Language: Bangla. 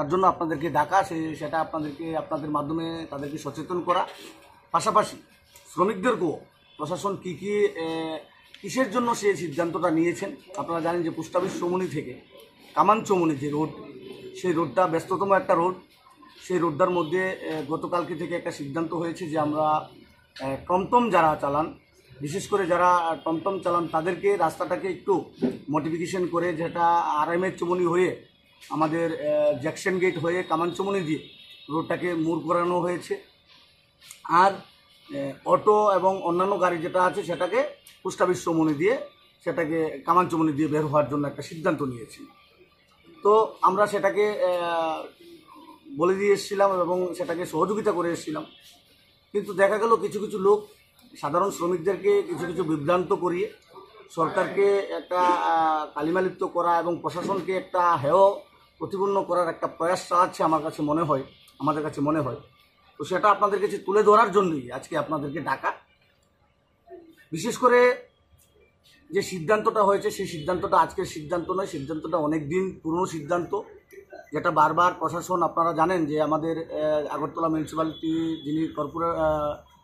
তার জন্য আপনাদেরকে ডাকা সে সেটা আপনাদেরকে আপনাদের মাধ্যমে তাদেরকে সচেতন করা পাশাপাশি শ্রমিকদেরকেও প্রশাসন কী কী কিসের জন্য সে সিদ্ধান্তটা নিয়েছেন আপনারা জানেন যে পোস্ট অফিস চৌমনি থেকে কামান চৌমনি যে রোড সেই রোডটা ব্যস্ততম একটা রোড সেই রোডটার মধ্যে গতকালকে থেকে একটা সিদ্ধান্ত হয়েছে যে আমরা টমটম যারা চালান বিশেষ করে যারা টমটম চালান তাদেরকে রাস্তাটাকে একটু মডিফিকেশন করে যেটা আর এম হয়ে আমাদের জ্যাকশন গেট হয়ে কামানচমনি দিয়ে রোডটাকে মোড় করানো হয়েছে আর অটো এবং অন্যান্য গাড়ি যেটা আছে সেটাকে কুষ্টাবিশ্ব দিয়ে সেটাকে কামানচমনি দিয়ে বের হওয়ার জন্য একটা সিদ্ধান্ত নিয়েছি তো আমরা সেটাকে বলে দিয়ে এসেছিলাম এবং সেটাকে সহযোগিতা করে এসেছিলাম কিন্তু দেখা গেল কিছু কিছু লোক সাধারণ শ্রমিকদেরকে কিছু কিছু বিভ্রান্ত করিয়ে সরকারকে একটা কালিমালিপ্ত করা এবং প্রশাসনকে একটা হেয় প্রতিপন্ন করার একটা প্রয়াসটা আছে আমার কাছে মনে হয় আমাদের কাছে মনে হয় তো সেটা আপনাদের কাছে তুলে ধরার জন্যই আজকে আপনাদেরকে ডাকা বিশেষ করে যে সিদ্ধান্তটা হয়েছে সেই সিদ্ধান্তটা আজকের সিদ্ধান্ত নয় সিদ্ধান্তটা অনেক দিন পুরনো সিদ্ধান্ত যেটা বারবার প্রশাসন আপনারা জানেন যে আমাদের আগরতলা মিউনিসিপ্যালিটি যিনি কর্পোরে